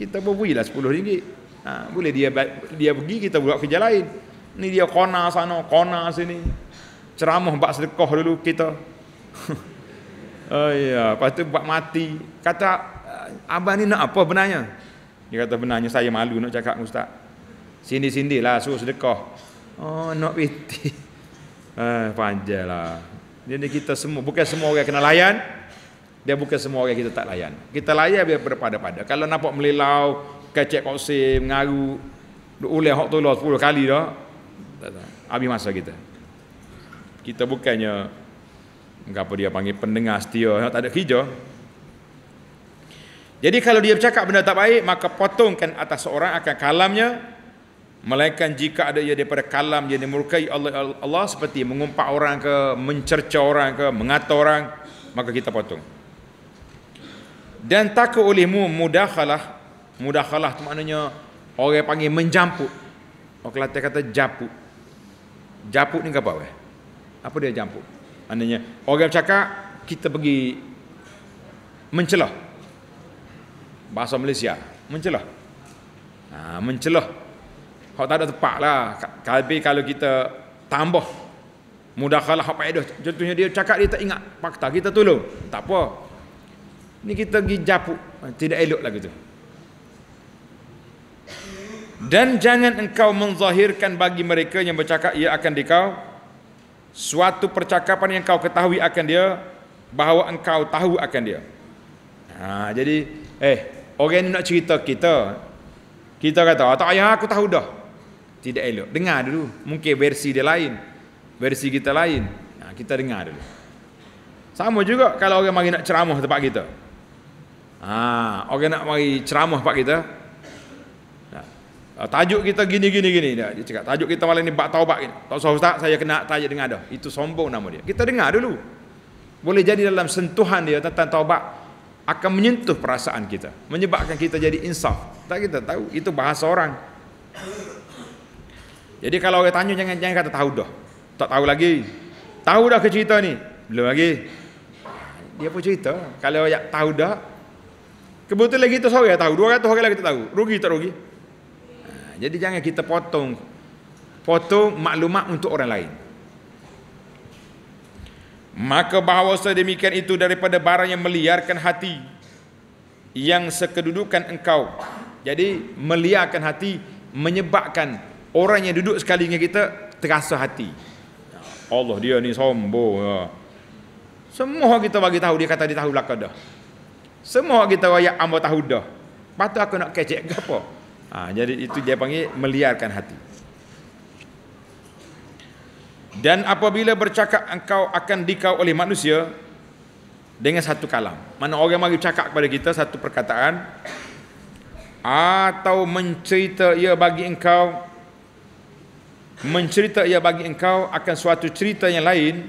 Kita berbuilah 10 ringgit. Ha, boleh dia dia pergi kita buat kerja lain. Ni dia kona sana, kona sini. Ceramah bak sedekah dulu kita. oh ya, lepas tu buat mati. Kata abang ni nak apa benarnya? Dia kata benarnya saya malu nak cakap ustaz. Sini-sini lah suruh sedekah. Oh, nak piti. Eh, panjalah. Jadi kita semua, bukan semua orang kena layan. Dia bukan semua orang kita tak layan. Kita layan biar berpada-pada. Kalau nampak melilau, kecek kokse mengaru duk oleh hak tolak 10 kali dah tak tahu habis masa kita kita bukannya apa dia panggil pendengar setia tak ada kerja jadi kalau dia bercakap benda tak baik maka potongkan atas seorang akan kalamnya melainkan jika ada ia daripada kalam yang dimurkai Allah, Allah seperti mengumpat orang ke mencerca orang ke mengata orang maka kita potong dan takut olehmu kalah mudakhalah tu maknanya orang panggil menjamput. Orang Kelantan kata japut. Japut ni apa weh? Apa dia jamput? Maknanya orang cakap kita pergi mencelah. Bahasa Malaysia, mencelah. Ha, mencelah. Kalau tak ada tepat lah. Kalbi kalau kita tambah mudah mudakhalah apa itu. Contohnya dia cakap dia tak ingat fakta kita tolong. Tak apa. Ni kita pergi japut. Ha, tidak elok lah gitu dan jangan engkau menzahirkan bagi mereka yang bercakap ia akan dikau suatu percakapan yang kau ketahui akan dia bahawa engkau tahu akan dia ha, jadi eh orang nak cerita kita kita kata tak ayah aku tahu dah tidak elok dengar dulu mungkin versi dia lain versi kita lain ha, kita dengar dulu sama juga kalau orang mari nak ceramah tempat kita ha, orang nak mari ceramah pak kita Ah, tajuk kita gini gini gini dia, cakap tajuk kita malam ni bab taubat gini. Tak usah ustaz, saya kena tajuk dengan ada. Itu sombong nama dia. Kita dengar dulu. Boleh jadi dalam sentuhan dia tentang taubat akan menyentuh perasaan kita, menyebabkan kita jadi insaf. Tak kita tahu itu bahasa orang. Jadi kalau orang tanya jangan jangan kata tahu dah. Tak tahu lagi. Tahu dah ke cerita ni? Belum lagi. Dia pun cerita. Kalau orang tahu dah, kebetulan kita seorang tahu, 200 orang lagi tak tahu. Rugi tak rugi? jadi jangan kita potong potong maklumat untuk orang lain maka bahawa sedemikian itu daripada barang yang meliarkan hati yang sekedudukan engkau jadi meliarkan hati menyebabkan orang yang duduk sekali dengan kita terasa hati Allah dia ni sombong ya. semua kita bagi tahu dia kata dia tahu belakang dah semua kita rakyat amba tahu dah patut aku nak kecek ke apa Ha, jadi itu dia panggil meliarkan hati. Dan apabila bercakap engkau akan dikau oleh manusia dengan satu kalam. Mana orang mari bercakap kepada kita satu perkataan atau mencerita ia bagi engkau mencerita ia bagi engkau akan suatu cerita yang lain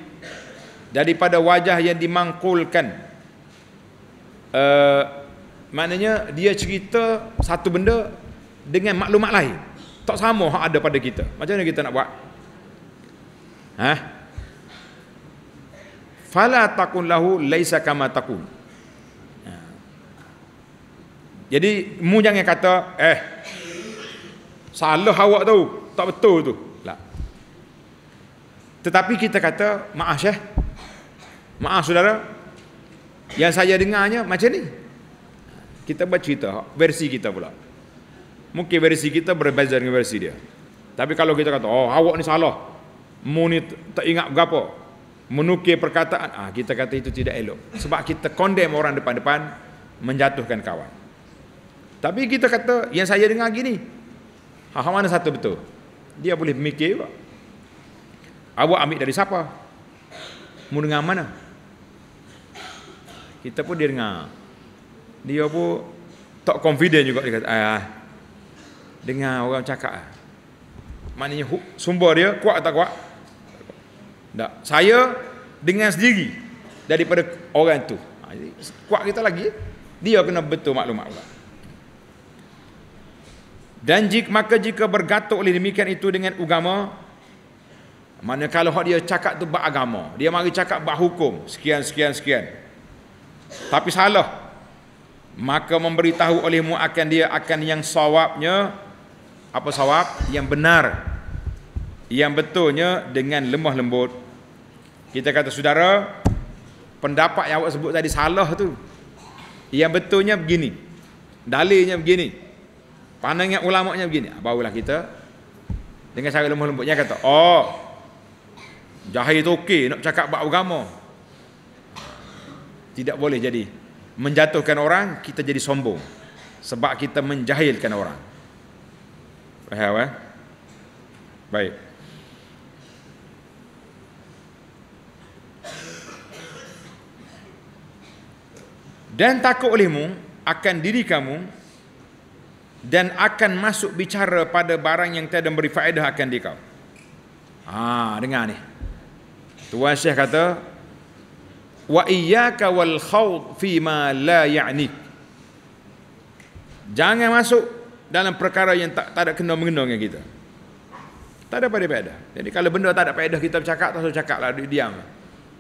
daripada wajah yang dimangkulkan uh, maknanya dia cerita satu benda dengan maklumat lain tak sama hak ada pada kita macam mana kita nak buat ha fala takun lahu laisa kama takun ha. jadi mu jangan kata eh salah awak tahu, tak betul tu lah. tetapi kita kata maaf syekh maaf saudara yang saya dengarnya macam ni kita bercerita versi kita pula mungkin versi kita berbeza dengan versi dia. Tapi kalau kita kata, oh awak ni salah, mu ni tak ingat apa, menukir perkataan, ah kita kata itu tidak elok. Sebab kita condemn orang depan-depan, menjatuhkan kawan. Tapi kita kata, yang saya dengar gini, hak mana satu betul? Dia boleh mikir juga. Awak ambil dari siapa? Mu dengar mana? Kita pun dia dengar. Dia pun tak confident juga dia kata, ah, dengan orang cakap ah. Maknanya sumber dia kuat atau kuat? Tak. Saya dengan sendiri daripada orang tu. Ha, kuat kita lagi. Dia kena betul maklumat orang. Dan jika, maka jika bergatuk oleh demikian itu dengan agama, mana kalau hak dia cakap tu beragama, dia mari cakap berhukum, sekian, sekian, sekian. Tapi salah. Maka memberitahu olehmu akan dia akan yang sawabnya apa sawab yang benar yang betulnya dengan lemah lembut kita kata saudara pendapat yang awak sebut tadi salah tu yang betulnya begini dalilnya begini pandangan ulama'nya begini ah, barulah kita dengan cara lemah lembutnya kata oh jahil itu okey nak cakap bab agama tidak boleh jadi menjatuhkan orang kita jadi sombong sebab kita menjahilkan orang Faham eh? Baik. Dan takut olehmu akan diri kamu dan akan masuk bicara pada barang yang tiada memberi faedah akan diri kau. Ha, dengar ni. Tuan Syekh kata wa iyyaka wal khawf fi ma la ya'ni. Jangan masuk dalam perkara yang tak, tak ada kena mengena dengan kita. Tak ada apa-apa Jadi kalau benda tak ada apa kita bercakap, tak usah cakap lah, diam.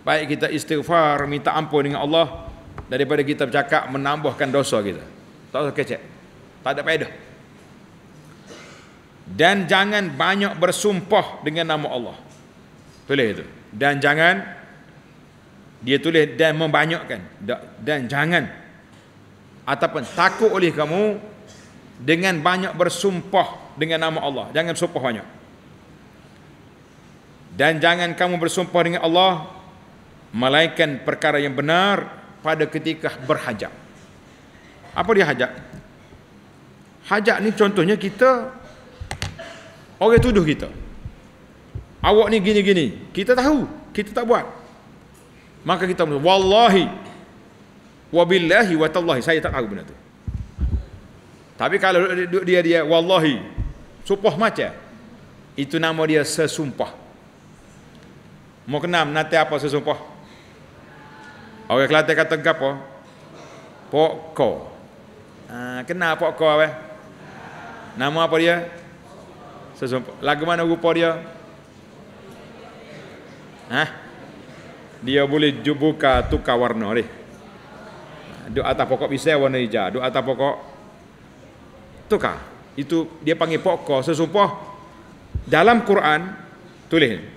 Baik kita istighfar, minta ampun dengan Allah, daripada kita bercakap, menambahkan dosa kita. Tak usah kecek. Tak ada apa Dan jangan banyak bersumpah dengan nama Allah. Tulis itu. Dan jangan, dia tulis dan membanyakkan. Dan jangan, ataupun takut oleh kamu, dengan banyak bersumpah dengan nama Allah. Jangan sumpah banyak. Dan jangan kamu bersumpah dengan Allah melainkan perkara yang benar pada ketika berhajat. Apa dia hajat? Hajat ni contohnya kita orang tuduh kita. Awak ni gini-gini. Kita tahu, kita tak buat. Maka kita wallahi wabillahi wa tallahi saya tak tahu benda tu. Tapi kalau dia dia, dia wallahi sumpah macam itu nama dia sesumpah. Mau kenam nanti apa sesumpah? Orang Kelate kata gapo? Pokko. Ah ha, kenal pokko apa? Nama apa dia? Sesumpah. Lagu mana rupa dia? Hah? Dia boleh buka tukar warna ni. Di atas pokok bisa warna hijau, di atas pokok Tukar. Itu dia panggil pokok. Sesumpah dalam Quran tulis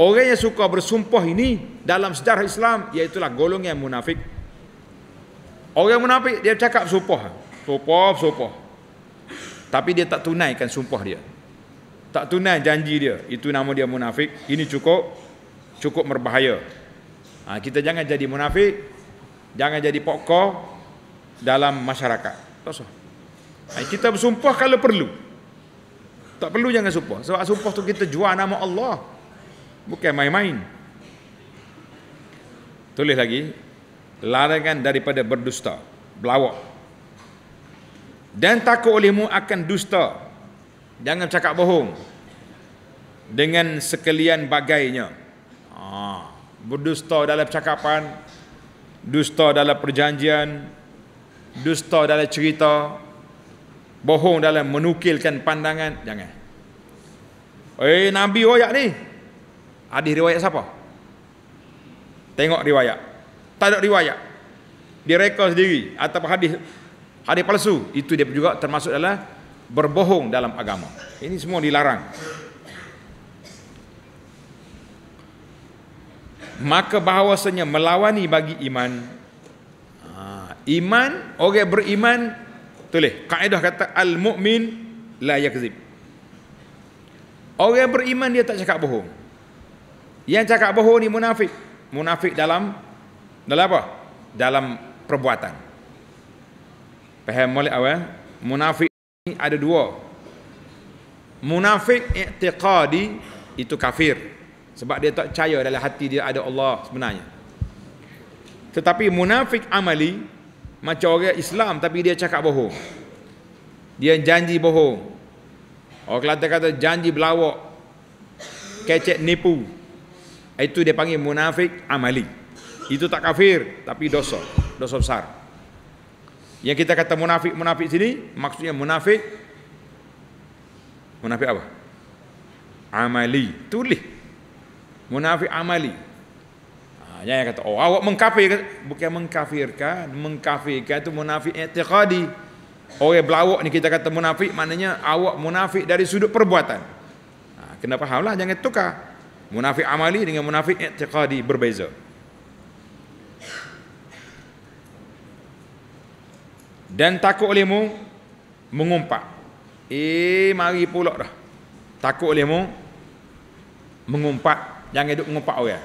Orang yang suka bersumpah ini dalam sejarah Islam iaitu lah golongan yang munafik. Orang munafik dia cakap sumpah. Sumpah, sumpah. Tapi dia tak tunaikan sumpah dia. Tak tunai janji dia. Itu nama dia munafik. Ini cukup cukup berbahaya. Ha, kita jangan jadi munafik. Jangan jadi pokok dalam masyarakat. Tak usah. Ha, kita bersumpah kalau perlu. Tak perlu jangan sumpah. Sebab sumpah tu kita jual nama Allah. Bukan main-main. Tulis lagi. Larangan daripada berdusta. Belawak. Dan takut olehmu akan dusta. Jangan cakap bohong. Dengan sekalian bagainya. Ha, berdusta dalam cakapan. Dusta dalam perjanjian. Dusta dalam cerita bohong dalam menukilkan pandangan jangan eh nabi riwayat ni ada riwayat siapa tengok riwayat tak ada riwayat dia sendiri atau hadis hadis palsu itu dia juga termasuk adalah berbohong dalam agama ini semua dilarang maka bahawasanya melawani bagi iman ha, iman orang beriman Tulis, kaedah kata al Mukmin la yakzib. Orang beriman dia tak cakap bohong. Yang cakap bohong ni munafik. Munafik dalam dalam apa? Dalam perbuatan. Faham molek awal? Eh? Munafik ni ada dua. Munafik i'tiqadi itu kafir. Sebab dia tak percaya dalam hati dia ada Allah sebenarnya. Tetapi munafik amali macam orang Islam tapi dia cakap bohong. Dia janji bohong. Orang Kelantan kata janji belawak. Kecek nipu. Itu dia panggil munafik amali. Itu tak kafir tapi dosa. Dosa besar. Yang kita kata munafik-munafik sini maksudnya munafik munafik apa? Amali. Tulis. Munafik amali. Jangan yang kata, oh awak mengkafir. Bukan mengkafirkan. Mengkafirkan itu munafik oh ya belawak ni kita kata munafik. Maknanya awak munafik dari sudut perbuatan. Ha, kena fahamlah. Jangan tukar. Munafik amali dengan munafik etiqadi berbeza. Dan takut olehmu mengumpat. Eh, mari pula dah. Takut olehmu mengumpat. Jangan duduk mengumpat orang.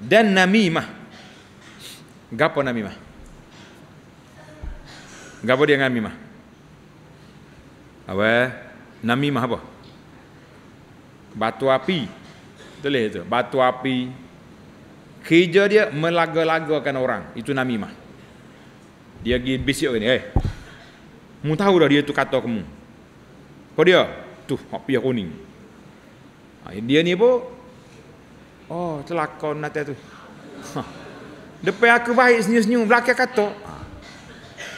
dan namimah. Gapo namimah? Gapo dia namimah? Apa? Namimah apa? Batu api. Betul tu. Ya, Batu api. Kerja dia melaga-lagakan orang. Itu namimah. Dia pergi bisik orang ni. Eh. Mu tahu dah dia tu kata kamu. Kau dia? Tuh, api yang kuning. Ah, dia ni apa? Oh, celakon nanti tu. Depan aku baik senyum-senyum, belakang kata. Ha.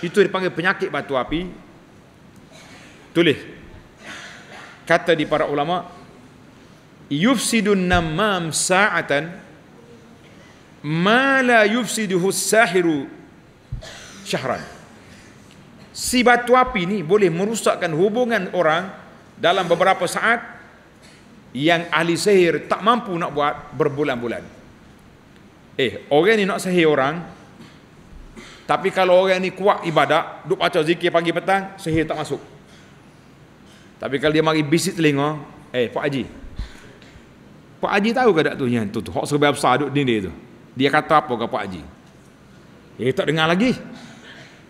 Itu dipanggil penyakit batu api. Tulis. Kata di para ulama, yufsidun namam sa'atan ma la yufsiduhu sahiru syahran. Si batu api ni boleh merusakkan hubungan orang dalam beberapa saat yang ahli sihir tak mampu nak buat berbulan-bulan. Eh, orang ni nak sihir orang, tapi kalau orang ni kuat ibadat, duk baca zikir pagi petang, sihir tak masuk. Tapi kalau dia mari bisik telinga, eh Pak Haji. Pak Haji tahu ke dak tu yang tu tu, hak sebab besar duk dinding tu. Dia kata apa ke Pak Haji? Eh tak dengar lagi.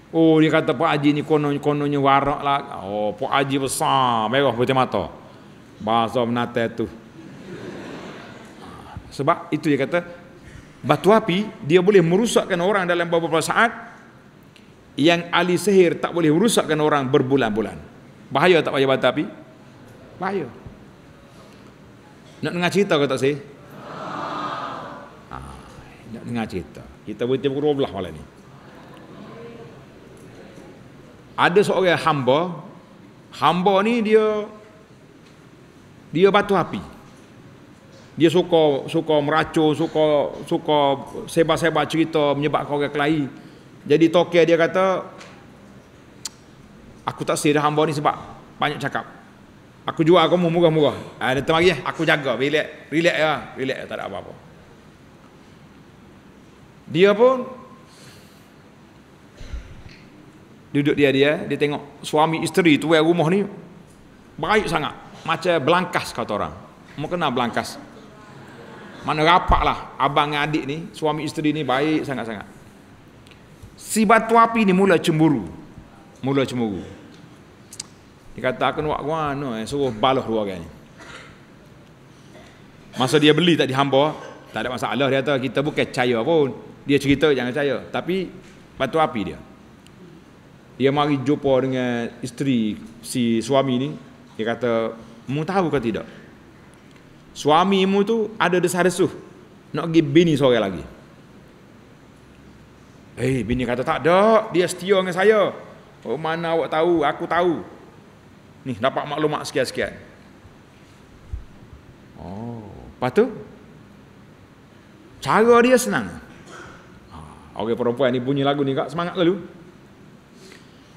Oh dia kata Pak Haji ni konon-kononnya warak lah. Oh Pak Haji besar, merah putih mata. Bahasa menata tu. Sebab itu dia kata batu api dia boleh merusakkan orang dalam beberapa saat yang ahli sihir tak boleh merusakkan orang berbulan-bulan. Bahaya tak bahaya batu api? Bahaya. Nak dengar cerita ke tak sih? Ah, nak dengar cerita. Kita berhenti pukul 12 malam ni. Ada seorang hamba. Hamba ni dia dia batu api dia suka suka meracu suka suka sebar-sebar cerita menyebabkan orang kelahi jadi tokek dia kata aku tak sedar hamba ni sebab banyak cakap aku jual kamu murah-murah ada ah, ha, mari aku jaga relax relax ya relax tak ada apa-apa dia pun duduk dia dia dia tengok suami isteri tu rumah ni baik sangat macam belangkas kata orang. Mau kena belangkas. Mana lah abang dan adik ni, suami isteri ni baik sangat-sangat. Si batu api ni mula cemburu. Mula cemburu. Dia kata aku nak gua no, eh, suruh baloh dua orang ni. Masa dia beli tak dihamba, tak ada masalah dia kata kita bukan percaya pun. Dia cerita jangan percaya, tapi batu api dia. Dia mari jumpa dengan isteri si suami ni, dia kata Mu tahu ke tidak? Suami mu tu ada desa desuh Nak pergi bini sore lagi. Eh, hey, bini kata tak ada. Dia setia dengan saya. Oh, mana awak tahu? Aku tahu. Ni, dapat maklumat sekian-sekian. Oh, lepas tu? Cara dia senang. Ah, orang perempuan ni bunyi lagu ni kak, semangat lalu.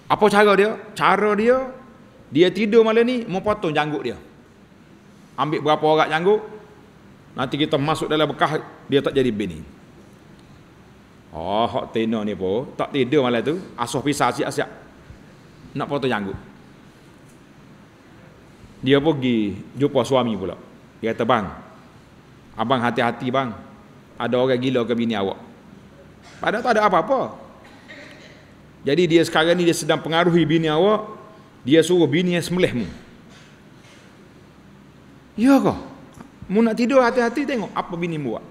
Apa cara dia? Cara dia dia tidur malam ni, mau potong janggut dia. Ambil berapa orang janggut, nanti kita masuk dalam bekah, dia tak jadi bini. Oh, hak tena ni pun, tak tidur malam tu, asuh pisah siap-siap. Nak potong janggut. Dia pergi jumpa suami pula. Dia kata, bang, abang hati-hati bang, ada orang gila ke bini awak. Padahal tak ada apa-apa. Jadi dia sekarang ni dia sedang pengaruhi bini awak dia suruh bini yang semelihmu. Ya kau? Mu nak tidur hati-hati tengok apa bini buat.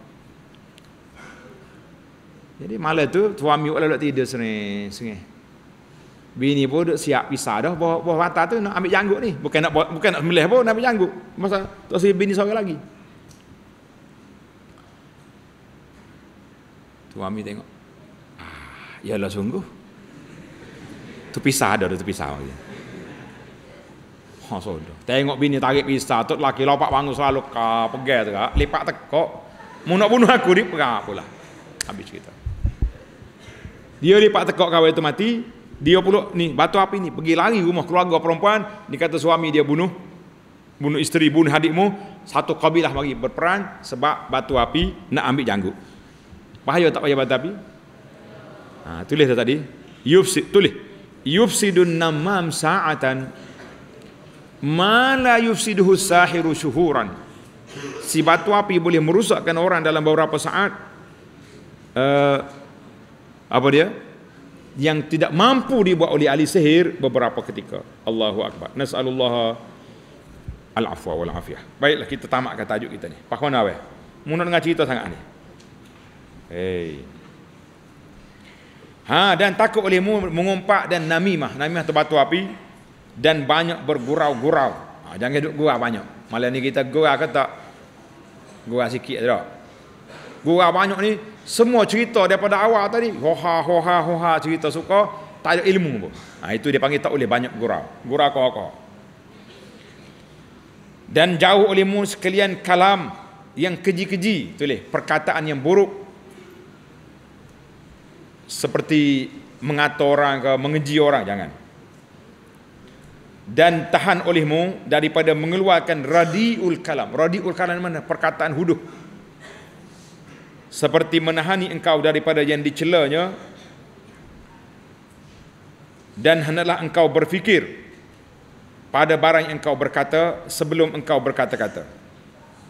Jadi malam tu suami wala nak tidur sering-sering. Bini pun duk siap pisah dah bawa bawa mata tu nak ambil janggut ni. Bukan nak bukan nak semelih pun nak ambil janggut. Masa tu si bini seorang lagi. Suami tengok. Ah, yalah sungguh. Tu pisah dah tu pisah. Okay. Ha sudah. Tengok bini tarik pisau, tok laki lopak bangun selalu ka pegel tu lipat tekok. Mu nak bunuh aku di perang pula. Habis cerita. Dia lipat tekok kawan itu mati, dia pula ni batu api ni pergi lari rumah keluarga perempuan, dikata suami dia bunuh bunuh isteri bunuh adikmu, satu kabilah mari berperang sebab batu api nak ambil janggut. Bahaya tak payah batu api? Ha, tulis tadi. Yufsid tulis. Yufsidun namam sa'atan ma la yufsiduhu sahiru syuhuran si batu api boleh merusakkan orang dalam beberapa saat uh, apa dia yang tidak mampu dibuat oleh ahli sihir beberapa ketika Allahu akbar nasallallah al afwa wal afiyah baiklah kita tamatkan tajuk kita ni pakwan awe munun dengan cerita sangat ni hey ha dan takut oleh mengumpak dan namimah namimah tu batu api dan banyak bergurau-gurau. Ha, jangan duk gurau banyak. Malah ni kita gurau ke tak? Gurau sikit saja. Gurau banyak ni, semua cerita daripada awal tadi, hoha, hoha, hoha, cerita suka, tak ada ilmu pun. Ha, itu dia panggil tak boleh banyak gurau. Gurau kau kau. Dan jauh oleh olehmu sekalian kalam yang keji-keji, tulis, perkataan yang buruk. Seperti mengata orang ke mengeji orang, jangan dan tahan olehmu daripada mengeluarkan radiul kalam. Radiul kalam mana? Perkataan huduh. Seperti menahani engkau daripada yang dicelanya dan hendaklah engkau berfikir pada barang yang engkau berkata sebelum engkau berkata-kata.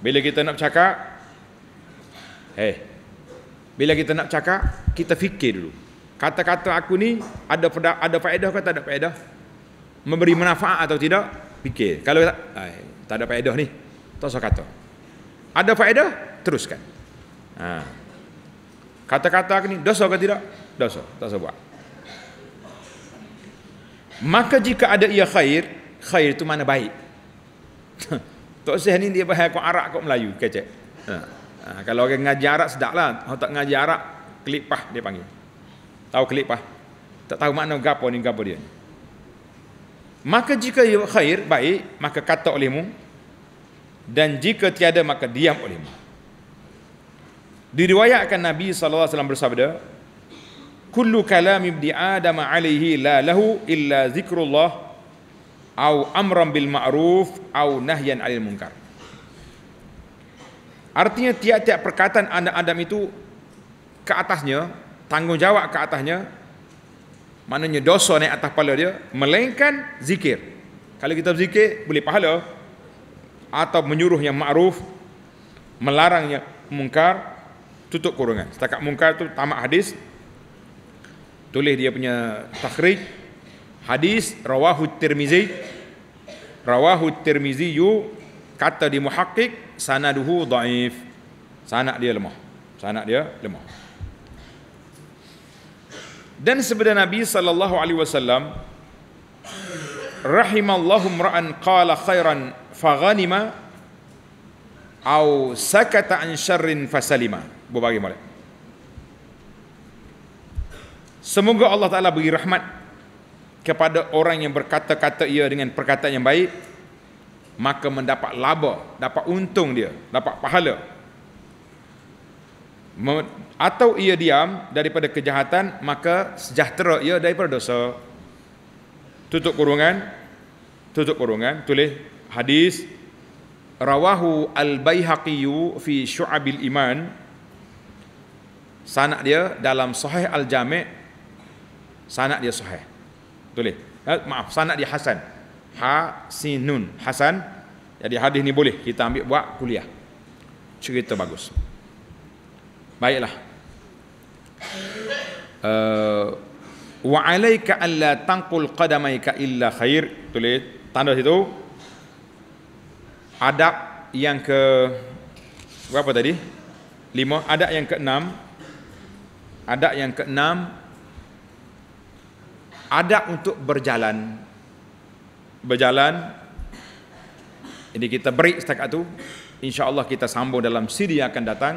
Bila kita nak cakap, hey, bila kita nak cakap, kita fikir dulu. Kata-kata aku ni ada ada faedah atau tak ada faedah? memberi manfaat atau tidak fikir kalau tak, ay, tak ada faedah ni tak usah kata ada faedah teruskan ha. kata-kata ni dosa ke tidak dosa tak usah buat maka jika ada ia khair khair itu mana baik tak usah ni dia bahaya kau arak, kau Melayu kecek ha. ha. kalau orang ngaji Arab sedap kalau tak ngaji Arab kelipah dia panggil tahu kelipah tak tahu makna gapo ni gapo dia ni Maka jika khair baik maka kata olehmu dan jika tiada maka diam olehmu. Diriwayatkan Nabi sallallahu alaihi wasallam bersabda, "Kullu kalam ibdi Adam alaihi la lahu illa zikrullah au amran bil ma'ruf au nahyan 'anil munkar." Artinya tiap-tiap perkataan anak Adam itu ke atasnya, tanggungjawab ke atasnya maknanya dosa naik atas kepala dia melainkan zikir kalau kita berzikir boleh pahala atau menyuruh yang ma'ruf melarang yang mungkar tutup kurungan setakat mungkar tu tamat hadis tulis dia punya takhrij hadis rawahu tirmizi rawahu tirmizi yu kata di muhaqqiq sanaduhu dhaif sanad dia lemah sanad dia lemah dan sebenarnya Nabi sallallahu alaihi wasallam rahimallahu ra'an qala khairan fa faghanima au sakata an syarrin salima. Berbagi boleh. Semoga Allah Taala beri rahmat kepada orang yang berkata-kata ia dengan perkataan yang baik maka mendapat laba, dapat untung dia, dapat pahala atau ia diam daripada kejahatan maka sejahtera ia daripada dosa tutup kurungan tutup kurungan tulis hadis rawahu al baihaqi fi syu'abil iman sanad dia dalam sahih al jami' sanad dia sahih tulis eh, maaf sanad dia hasan ha sinun hasan jadi hadis ni boleh kita ambil buat kuliah cerita bagus Baiklah. Uh, wa alaika alla tanqul qadamaika illa khair. Tulis tanda situ. Adab yang ke berapa tadi? Lima. Adab yang keenam. Adab yang keenam. Adab untuk berjalan. Berjalan. Jadi kita break setakat tu. Insya-Allah kita sambung dalam siri yang akan datang.